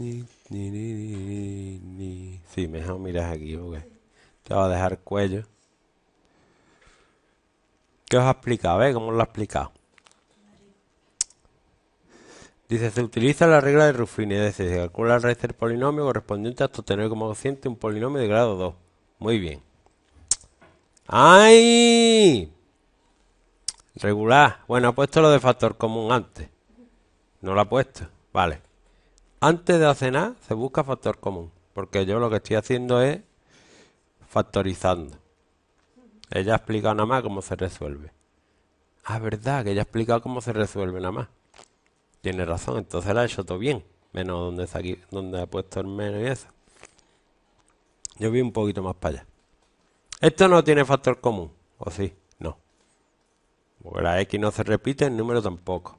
Sí, mejor miras aquí te va a dejar cuello. ¿Qué os ha explicado? cómo lo ha explicado? Dice, se utiliza la regla de Ruffini, es decir, se calcula el raíz del polinomio correspondiente hasta obtener como cociente un polinomio de grado 2. Muy bien. ¡Ay! Regular. Bueno, ha puesto lo de factor común antes. No lo ha puesto. Vale. Antes de hacer nada, se busca factor común, porque yo lo que estoy haciendo es factorizando. Ella explica nada más cómo se resuelve. Ah, verdad, que ella explica cómo se resuelve nada más. Tiene razón, entonces la ha hecho todo bien, menos donde, está aquí, donde ha puesto el menos y eso. Yo vi un poquito más para allá. Esto no tiene factor común, ¿o sí? No. Porque la X no se repite, el número tampoco.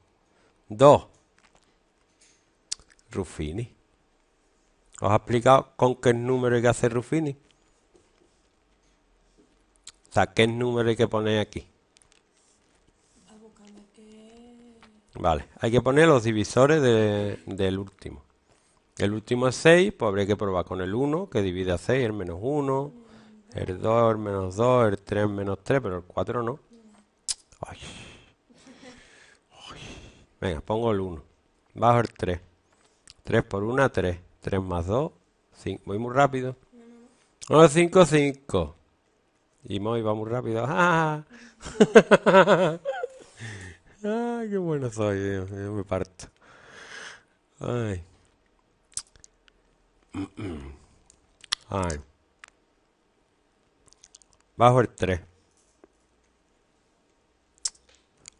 Dos. Ruffini. ¿Os ha explicado con qué número hay que hacer Ruffini? O sea, ¿qué número hay que poner aquí? Vale, hay que poner los divisores del último. El último es 6, pues habría que probar con el 1, que divide a 6, el menos 1, el 2, el menos 2, el 3, el menos 3, pero el 4 no. Venga, pongo el 1, bajo el 3. 3 por 1, 3. 3 más 2, 5. Voy muy rápido. 1, 5, 5. Y voy, va muy rápido. ¡Ah! ay, qué bueno soy! Yo, me parto. Ay. Ay. Bajo el 3.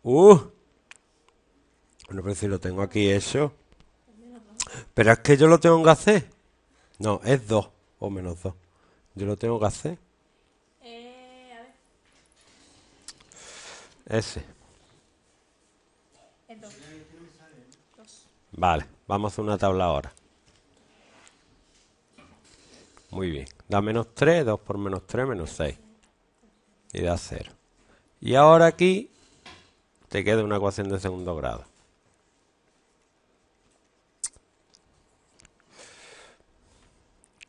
¡Uh! Bueno, pero si lo tengo aquí eso pero es que yo lo tengo que hacer. No, es 2 o menos 2. Yo lo tengo que hacer. Eh, a ver. Ese. Es 2. Vale, vamos a hacer una tabla ahora. Muy bien. Da menos 3, 2 por menos 3, menos 6. Y da 0. Y ahora aquí te queda una ecuación de segundo grado.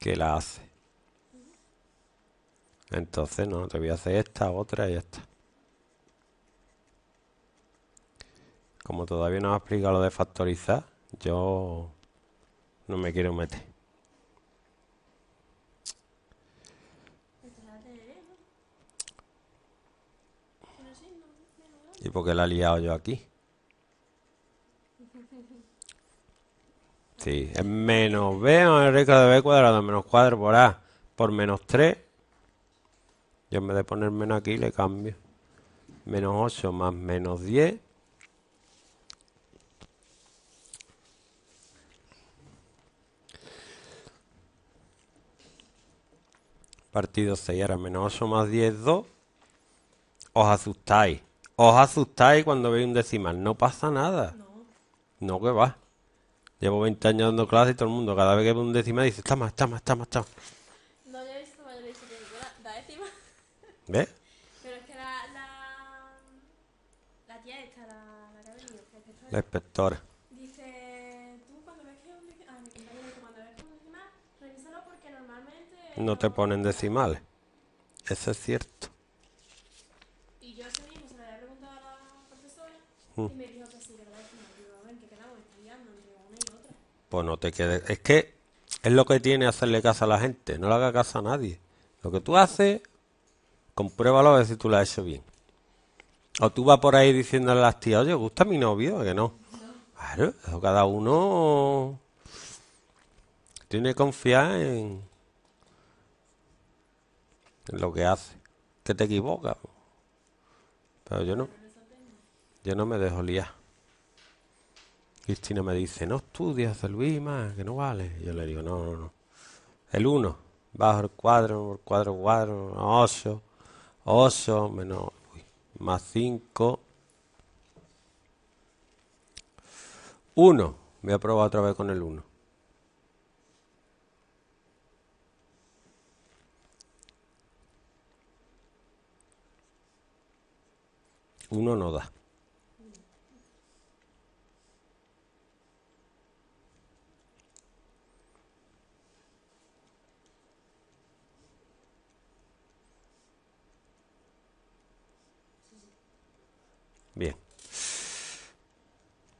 que la hace. Entonces no, te voy a hacer esta, otra y esta. Como todavía no ha explicado lo de factorizar, yo no me quiero meter. ¿Y por qué la he liado yo aquí? es menos B más el de B cuadrado menos cuadro por A por menos 3. Yo en vez de poner menos aquí le cambio. Menos 8 más menos 10. Partido 6, ahora menos 8 más 10, 2. Os asustáis. Os asustáis cuando veis un decimal. No pasa nada. no que va. Llevo 20 años dando clases y todo el mundo, cada vez que veo un decimal dice, está más, está más, está más, está más. No, yo he visto mayor de la décima. ¿Ves? Pero es que la. La, la tía esta, la, que ha venido, la inspectora. Dice, tú cuando ves que es un decimal... Ah, mi cuando ves que un decimal revísalo porque normalmente. No te ponen decimales. Eso es cierto. Y yo ese mismo se lo había preguntado a la profesora mm. y me dijo que sí, que la décima. a ver, que quedamos estudiando, pues no te quedes. Es que es lo que tiene hacerle caso a la gente, no le haga caso a nadie. Lo que tú haces, compruébalo a ver si tú lo has hecho bien. O tú vas por ahí diciéndole a las tías, oye, ¿gusta mi novio? ¿O que no? Claro, cada uno tiene que confiar en, en lo que hace. Que te equivoca. Pero yo no. Yo no me dejo liar. Cristina me dice, no estudias de Luis más, que no vale. Yo le digo, no, no, no. El 1, bajo el cuadro, cuadro, cuadro, oso oso menos, más 5. 1, voy a probar otra vez con el 1. Uno no da. Bien.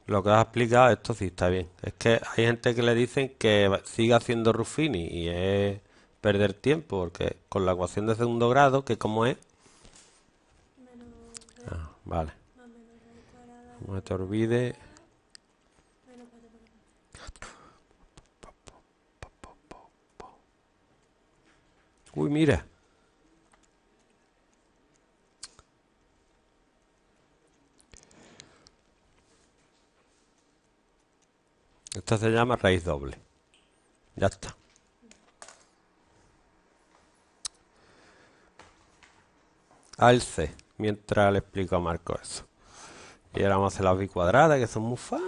Lo que has explicado, esto sí está bien. Es que hay gente que le dicen que siga haciendo Ruffini y es perder tiempo, porque con la ecuación de segundo grado, que como es... Ah, vale. no te olvides... Uy, mira. Esto se llama raíz doble. Ya está. Al C, mientras le explico a Marco eso. Y ahora vamos a hacer las cuadradas que son muy fáciles.